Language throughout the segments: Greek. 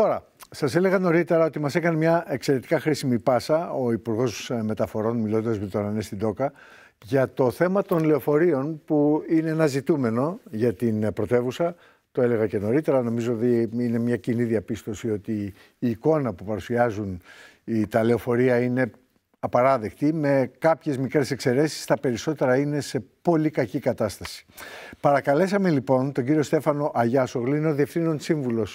Τώρα, σας έλεγα νωρίτερα ότι μας έκανε μια εξαιρετικά χρήσιμη πάσα ο Υπουργός ε, Μεταφορών, μιλώντας με τον Ανέστη Ντόκα, για το θέμα των λεωφορείων που είναι ένα ζητούμενο για την ε, πρωτεύουσα. Το έλεγα και νωρίτερα. Νομίζω ότι είναι μια κοινή διαπίστωση ότι η εικόνα που παρουσιάζουν τα λεωφορεία είναι απαράδεκτη, με κάποιες μικρές εξαιρέσεις, τα περισσότερα είναι σε πολύ κακή κατάσταση. Παρακαλέσαμε λοιπόν τον κύριο Στέφανο Αγιάς Σογλίνο, διευθύνων σύμβουλος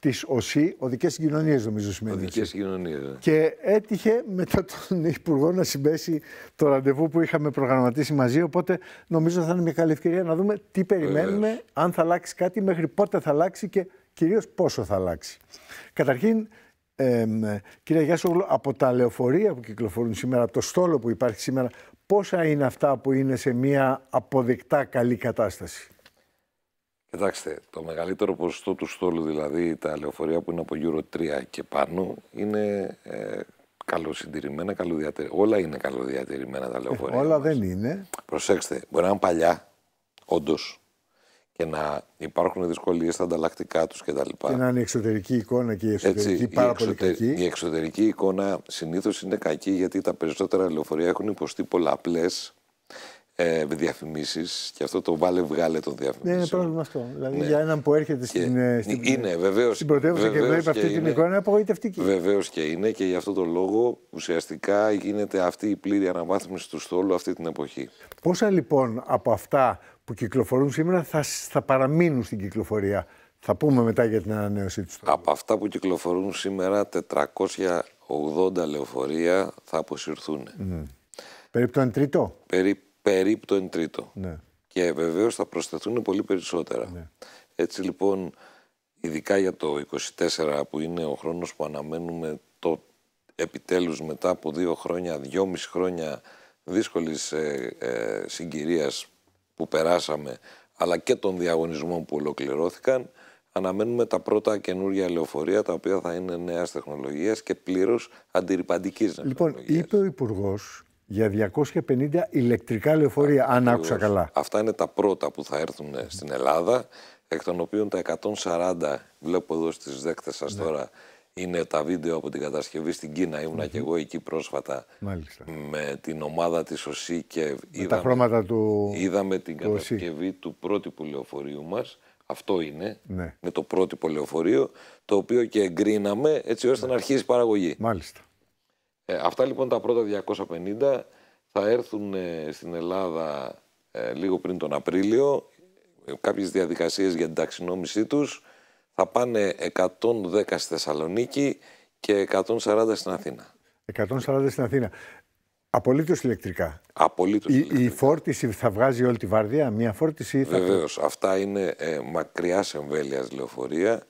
της ΟΣΥ, ...Οδικές Συγκοινωνίες νομίζω σημαίνει. Οδικές Συγκοινωνίες. Ναι. Και έτυχε μετά τον Υπουργό να συμπέσει το ραντεβού που είχαμε προγραμματίσει μαζί. Οπότε νομίζω θα είναι μια καλή ευκαιρία να δούμε τι περιμένουμε, αν θα αλλάξει κάτι, μέχρι πότε θα αλλάξει και κυρίως πόσο θα αλλάξει. Καταρχήν, ε, κύριε Γιάσογλου, από τα λεωφορεία που κυκλοφορούν σήμερα, από το στόλο που υπάρχει σήμερα, πόσα είναι αυτά που είναι σε μια αποδεκτά καλή κατάσταση. Κοιτάξτε, το μεγαλύτερο ποσοστό του στόλου, δηλαδή τα λεωφορεία που είναι από γύρω 3 και πάνω, είναι ε, καλοσυντηρημένα, καλοδιατηρημένα. Όλα είναι καλοδιατηρημένα τα ε, λεωφορεία. όλα δεν είναι. Προσέξτε, μπορεί να είναι παλιά, όντως, και να υπάρχουν δυσκολίες στα ανταλλακτικά τους κτλ. Και να είναι η εξωτερική εικόνα και η εσωτερική Έτσι, πάρα η πολύ κακή. Η εξωτερική εικόνα συνήθως είναι κακή γιατί τα περισσότερα λεωφορεία έχουν υποστεί πολλαπλές ε, διαφημίσεις και αυτό το βάλε βγάλε των ναι, διαφημίσεων. είναι πρόβλημα αυτό. Δηλαδή ναι. για έναν που έρχεται στην, ε, στην, είναι, βεβαίως, στην πρωτεύουσα και βλέπει αυτή την εικόνα είναι απογοητευτική. Βεβαίως και είναι και γι' αυτό το λόγο ουσιαστικά γίνεται αυτή η πλήρη αναβάθμιση του στόλου αυτή την εποχή. Πόσα λοιπόν από αυτά που κυκλοφορούν σήμερα θα, θα παραμείνουν στην κυκλοφορία. Θα πούμε μετά για την ανανέωσή τους. Από αυτά που κυκλοφορούν σήμερα, 480 λεωφορεία θα αποσυρθούν. Mm. Περίπου το τρίτο. Περίπου περίπου το 1 τρίτο. Ναι. Και βεβαίως θα προσθεθούν πολύ περισσότερα. Ναι. Έτσι λοιπόν, ειδικά για το 24 που είναι ο χρόνος που αναμένουμε το επιτέλους μετά από δύο χρόνια, δυόμιση χρόνια δύσκολης ε, ε, συγκυρίας που περάσαμε, αλλά και των διαγωνισμών που ολοκληρώθηκαν, αναμένουμε τα πρώτα καινούργια λεωφορεία, τα οποία θα είναι νέας τεχνολογίας και πλήρως αντιρρυπαντικής Λοιπόν, είπε ο υπουργός για 250 ηλεκτρικά λεωφορεία, αν άκουσα καλά. Αυτά είναι τα πρώτα που θα έρθουν ε, στην Ελλάδα, εκ των οποίων τα 140, βλέπω εδώ στις δέκτες σας ναι. τώρα, είναι τα βίντεο από την κατασκευή στην Κίνα. και εγώ εκεί πρόσφατα με την ομάδα της ΟΣΥ και είδαμε, την κατασκευή του πρότυπου λεωφορείου μας. Αυτό είναι, ναι. με το πρώτο λεωφορείο, το οποίο και εγκρίναμε έτσι ώστε να αρχίσει η παραγωγή. Μάλιστα. Ε, αυτά λοιπόν τα πρώτα 250 θα έρθουν ε, στην Ελλάδα ε, λίγο πριν τον Απρίλιο. Κάποιες διαδικασίες για την ταξινόμησή τους. Θα πάνε 110 στη Θεσσαλονίκη και 140 στην Αθήνα. 140 στην Αθήνα. Απολύτως ηλεκτρικά. Απολύτως. Η, η, φόρτιση θα βγάζει όλη τη βάρδια, μία φόρτιση ή θα. Βεβαίως. Αυτά είναι ε, μακριά εμβέλειας λεωφορεία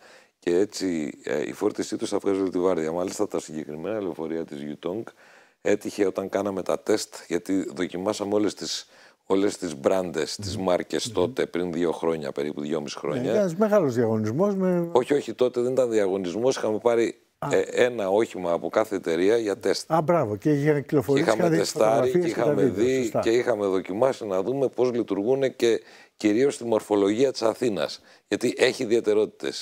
και έτσι ε, η φόρτισή τους θα τη βάρδια. Μάλιστα τα συγκεκριμένα λεωφορεία της Yutong έτυχε όταν κάναμε τα τεστ, γιατί δοκιμάσαμε όλες τις, όλες τις μπράντες, τις μάρκες τότε, πριν δύο χρόνια, περίπου δυόμιση χρόνια. ενα μεγάλος διαγωνισμός. Με... Όχι, όχι, τότε δεν ήταν διαγωνισμο είχαμε πάρει ε, ένα όχημα από κάθε εταιρεία για τεστ. Α, μπράβο. Και είχαμε κυκλοφορήσει. Είχαμε τεστάρει και είχαμε δει σωστά. και είχαμε δοκιμάσει να δούμε πώς λειτουργούν και κυρίως τη μορφολογία της Αθήνας. Γιατί έχει ιδιαιτερότητες.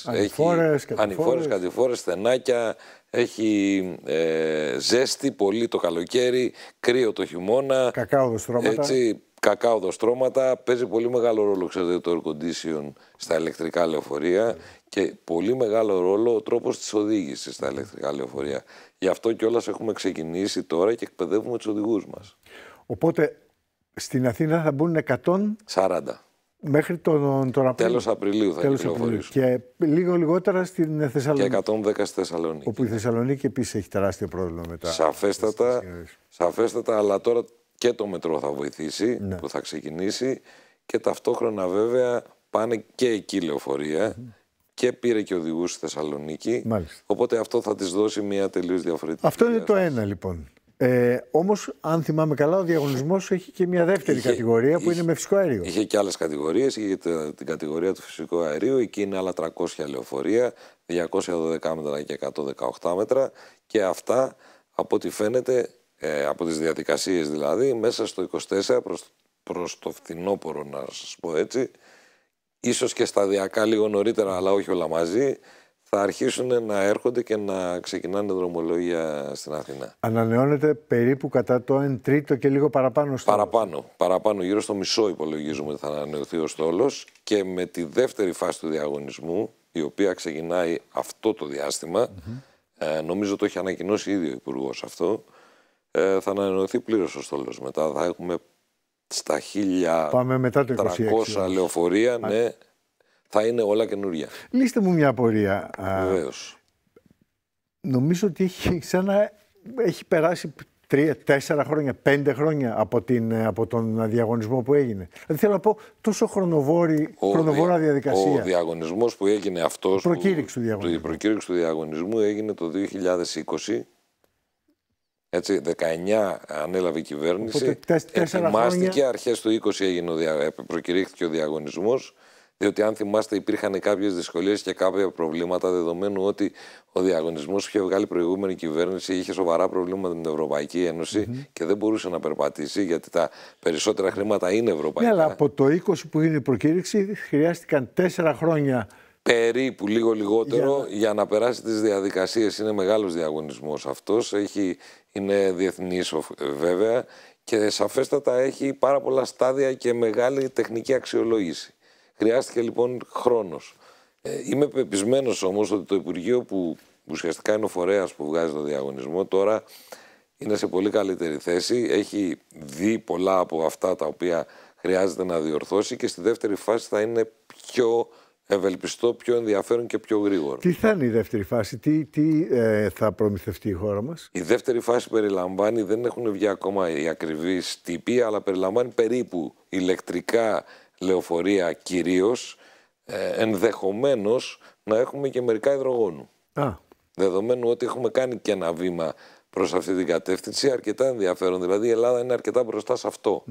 Ανηφόρες, κατηφόρες, στενάκια. Έχει ε, ζέστη πολύ το καλοκαίρι, κρύο το χειμώνα. Κακάοδος στρώματα. Έτσι, Κακά οδοστρώματα, παίζει πολύ μεγάλο ρόλο, ξέρετε, το air condition στα ηλεκτρικά λεωφορεία και πολύ μεγάλο ρόλο ο τρόπος της οδήγησης στα ηλεκτρικά λεωφορεία. Γι' αυτό κιόλας έχουμε ξεκινήσει τώρα και εκπαιδεύουμε τους οδηγούς μας. Οπότε στην Αθήνα θα μπουν 140. Μέχρι τον, τον Απρίλιο. Τέλος Απριλίου θα Τέλος κυκλοφορήσουν. Και λίγο λιγότερα στην Θεσσαλονίκη. Και 110 στη Θεσσαλονίκη. Όπου η Θεσσαλονίκη επίσης έχει τεράστιο πρόβλημα μετά. Σαφέστατα, σαφέστατα, αλλά τώρα και το μετρό θα βοηθήσει ναι. που θα ξεκινήσει και ταυτόχρονα βέβαια πάνε και εκεί λεωφορεία mm. και πήρε και οδηγούς στη Θεσσαλονίκη. Μάλιστα. Οπότε αυτό θα της δώσει μια τελείως διαφορετική. Αυτό είναι το ένα λοιπόν. Ε, Όμως, αν θυμάμαι καλά, ο διαγωνισμός έχει και μια δεύτερη κατηγορία που είναι με φυσικό αέριο. Είχε και άλλες κατηγορίες. Είχε την κατηγορία του φυσικού αερίου. Εκεί είναι άλλα 300 λεωφορεία, 212 μέτρα και 118 μέτρα. Και αυτά, από ό,τι φαίνεται, ε, από τις διαδικασίες δηλαδή, μέσα στο 24 προς, προς το φθινόπωρο να σας πω έτσι, ίσως και σταδιακά λίγο νωρίτερα αλλά όχι όλα μαζί, θα αρχίσουν να έρχονται και να ξεκινάνε δρομολόγια στην Αθήνα. Ανανεώνεται περίπου κατά το 1 τρίτο και λίγο παραπάνω στο Παραπάνω, παραπάνω γύρω στο μισό υπολογίζουμε ότι θα ανανεωθεί ο στόλος και με τη δεύτερη φάση του διαγωνισμού, η οποία ξεκινάει αυτό το διάστημα, ε, νομίζω το έχει ανακοινώσει ήδη ο Υπουργός αυτό, ε, θα ανανεωθεί πλήρως ο στόλος. Μετά θα έχουμε στα 1300 λεωφορεία. Ναι, θα είναι όλα καινούργια. Λύστε μου μια απορία. Βεβαίως. Νομίζω ότι έχει, σαν έχει περάσει τρία, τέσσερα χρόνια, πέντε χρόνια από, την, ε, από τον διαγωνισμό που έγινε. Δηλαδή θέλω να πω τόσο χρονοβόρη, ο χρονοβόρα διαδικασία. Ο διαγωνισμός που έγινε αυτός, προκήρυξη του, η προκήρυξη του διαγωνισμού έγινε το 2020 έτσι, 19 ανέλαβε η κυβέρνηση. Ετοιμάστηκε, αρχές του 20 έγινε, ε, προκηρύχθηκε ο διαγωνισμός, διότι αν θυμάστε υπήρχαν κάποιες δυσκολίες και κάποια προβλήματα, δεδομένου ότι ο διαγωνισμός που είχε βγάλει η προηγούμενη κυβέρνηση είχε σοβαρά προβλήματα με την Ευρωπαϊκή Ένωση και δεν μπορούσε να περπατήσει, γιατί τα περισσότερα χρήματα είναι ευρωπαϊκά. Ναι, αλλά από το 20 που είναι η προκήρυξη χρειάστηκαν 4 χρόνια περίπου λίγο λιγότερο για, να περάσει τις διαδικασίες. Είναι μεγάλος διαγωνισμός αυτός, έχει, είναι διεθνής βέβαια και σαφέστατα έχει πάρα πολλά στάδια και μεγάλη τεχνική αξιολόγηση. Χρειάστηκε λοιπόν χρόνος. Ε, είμαι πεπισμένος όμως ότι το Υπουργείο που ουσιαστικά είναι ο φορέας που βγάζει το διαγωνισμό τώρα είναι σε πολύ καλύτερη θέση, έχει δει πολλά από αυτά τα οποία χρειάζεται να διορθώσει και στη δεύτερη φάση θα είναι πιο ευελπιστώ πιο ενδιαφέρον και πιο γρήγορο. Τι θα είναι η δεύτερη φάση, τι, τι ε, θα προμηθευτεί η χώρα μας. Η δεύτερη φάση περιλαμβάνει, δεν έχουν βγει ακόμα οι ακριβείς τύποι, αλλά περιλαμβάνει περίπου ηλεκτρικά λεωφορεία κυρίως, ε, ενδεχομένως να έχουμε και μερικά υδρογόνου. Α. Δεδομένου ότι έχουμε κάνει και ένα βήμα προς αυτή την κατεύθυνση, αρκετά ενδιαφέρον. Δηλαδή η Ελλάδα είναι αρκετά μπροστά σε αυτο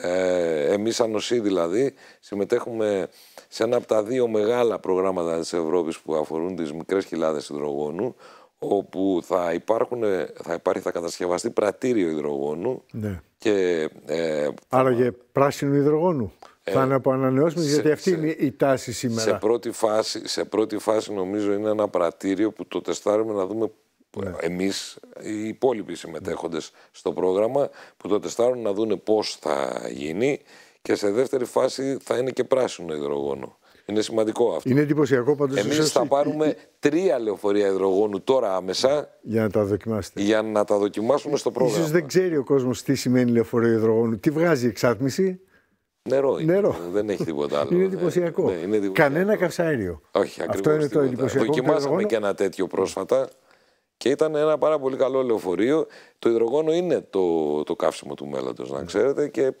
ε, εμείς σαν δηλαδή συμμετέχουμε σε ένα από τα δύο μεγάλα προγράμματα της Ευρώπης που αφορούν τις μικρές χιλάδες υδρογόνου όπου θα, υπάρχουν, θα υπάρχει, θα κατασκευαστεί πρατήριο υδρογόνου. Ναι. Και, ε, πράσινο υδρογόνου. Ε, θα είναι από γιατί αυτή είναι η τάση σήμερα. Σε πρώτη, φάση, σε πρώτη φάση νομίζω είναι ένα πρατήριο που το τεστάρουμε να δούμε ναι. εμείς οι υπόλοιποι συμμετέχοντες ναι. στο πρόγραμμα που το τεστάρουν να δούνε πώς θα γίνει και σε δεύτερη φάση θα είναι και πράσινο υδρογόνο. Είναι σημαντικό αυτό. Είναι εντυπωσιακό πάντως. Εμείς θα πάρουμε τρία λεωφορεία υδρογόνου τώρα άμεσα. Για να τα Για να τα δοκιμάσουμε στο πρόγραμμα. Ίσως δεν ξέρει ο κόσμος τι σημαίνει λεωφορείο υδρογόνου. Τι βγάζει η εξάτμιση. Νερό. Είναι. Νερό. Δεν έχει τίποτα άλλο. είναι εντυπωσιακό. Ναι, είναι εντυπωσιακό. Κανένα καυσαέριο. Όχι, ακριβώ. Αυτό είναι το εντυπωσιακό. Δοκιμάσαμε και ένα τέτοιο πρόσφατα και ήταν ένα πάρα πολύ καλό λεωφορείο. Το υδρογόνο είναι το, το καύσιμο του μέλλοντος, να ναι. ξέρετε, και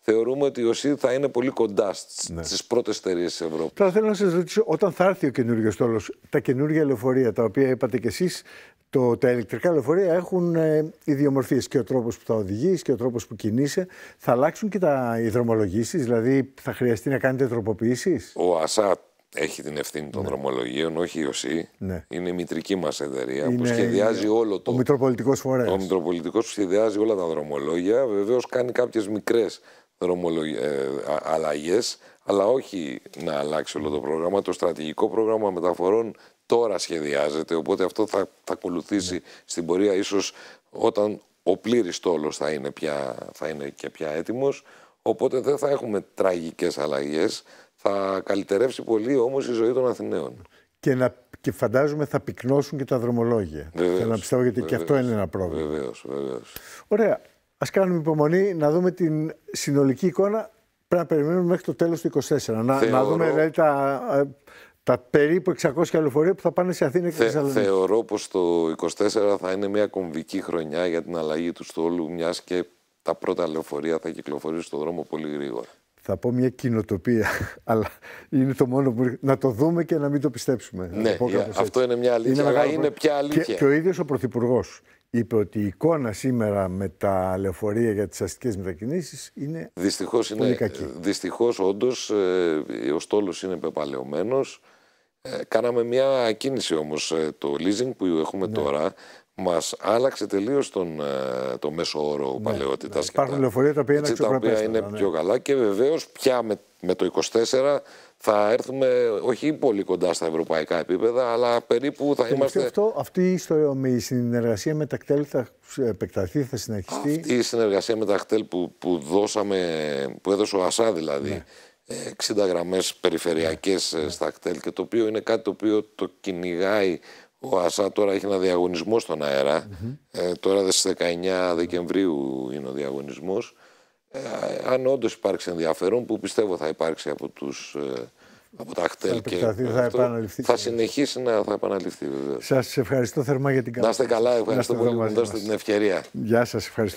θεωρούμε ότι ο ΣΥΔ θα είναι πολύ κοντά στι ναι. πρώτες εταιρείες της Ευρώπης. Τώρα θέλω να σας ρωτήσω, όταν θα έρθει ο καινούριο τόλος, τα καινούργια λεωφορεία τα οποία είπατε κι εσείς, το, τα ηλεκτρικά λεωφορεία έχουν ε, ιδιομορφίες και ο τρόπος που θα οδηγείς και ο τρόπος που κινείσαι. Θα αλλάξουν και τα, οι δρομολογήσει, δηλαδή θα χρειαστεί να κάνετε τροποποιήσεις. Ο ΑΣΑ έχει την ευθύνη των ναι. δρομολογίων, όχι η ΟΣΥ. Ναι. Είναι η μητρική μας εταιρεία που σχεδιάζει όλο το. Ο Μητροπολιτικός Φορέας. Ο Μητροπολιτικός που σχεδιάζει όλα τα δρομολόγια. Βεβαίως κάνει κάποιες μικρές δρομολογ... Ε, αλλαγές, αλλά όχι να αλλάξει όλο το πρόγραμμα. Το στρατηγικό πρόγραμμα μεταφορών τώρα σχεδιάζεται. Οπότε αυτό θα, θα ακολουθήσει ναι. στην πορεία, ίσως όταν ο πλήρης τόλο θα, θα είναι και πια έτοιμος. Οπότε δεν θα έχουμε τραγικές αλλαγές θα καλυτερεύσει πολύ όμως η ζωή των Αθηναίων. Και, να, και φαντάζομαι θα πυκνώσουν και τα δρομολόγια. Θα να πιστεύω γιατί βεβαίως, και αυτό είναι ένα πρόβλημα. Βεβαίως, βεβαίως. Ωραία. Ας κάνουμε υπομονή να δούμε την συνολική εικόνα. Πρέπει να περιμένουμε μέχρι το τέλος του 24. Να, να δούμε δηλαδή, τα, ε, περίπου 600 λεωφορεία που θα πάνε σε Αθήνα και Θε, Θεσσαλονίκη. Θεωρώ πως το 24 θα είναι μια κομβική χρονιά για την αλλαγή του στόλου, μιας και τα πρώτα λεωφορεία θα κυκλοφορήσουν στον δρόμο πολύ γρήγορα θα πω μια κοινοτοπία, αλλά είναι το μόνο που. Να το δούμε και να μην το πιστέψουμε. Ναι, αυτό είναι μια αλήθεια. Είναι, είναι πια αλήθεια. Και, ο ίδιος ο Πρωθυπουργός είπε ότι η εικόνα σήμερα με τα λεωφορεία για τις αστικές μετακινήσεις είναι. Δυστυχώς είναι. Δυστυχώς, όντως, ε, ο στόλος είναι πεπαλαιωμένος. Ε, κάναμε μια κίνηση όμως ε, το leasing που έχουμε ναι. τώρα μας άλλαξε τελείως ε, το μέσο όρο ναι, παλαιότητας. Ναι, υπάρχουν λεωφορεία τα οποία είναι, τα οποία είναι ναι. πιο καλά και βεβαίως πια με, το 24 θα έρθουμε όχι πολύ κοντά στα ευρωπαϊκά επίπεδα, αλλά περίπου θα είμαστε. Αυτό, αυτή η, ιστορία, η συνεργασία με τα κτέλ θα επεκταθεί, θα συνεχιστεί. Αυτή η συνεργασία με τα κτέλ που, που, δώσαμε, που έδωσε ο ΑΣΑ δηλαδή. 60 ναι. ε, γραμμές περιφερειακές ναι. ε, στα κτέλ και το οποίο είναι κάτι το οποίο το κυνηγάει ο ΑΣΑ τώρα έχει ένα διαγωνισμό στον αέρα. Mm-hmm. Ε, τώρα στις 19 Δεκεμβρίου είναι ο διαγωνισμός. Ε, αν όντως υπάρξει ενδιαφέρον, που πιστεύω θα υπάρξει από τους... Ε, από τα χτέλ και θα, θα συνεχίσει να θα επαναληφθεί. Σας ευχαριστώ θερμά για την καλή. Να είστε καλά, ευχαριστώ πολύ που μου δώσετε την ευκαιρία. Γεια σας, ευχαριστώ.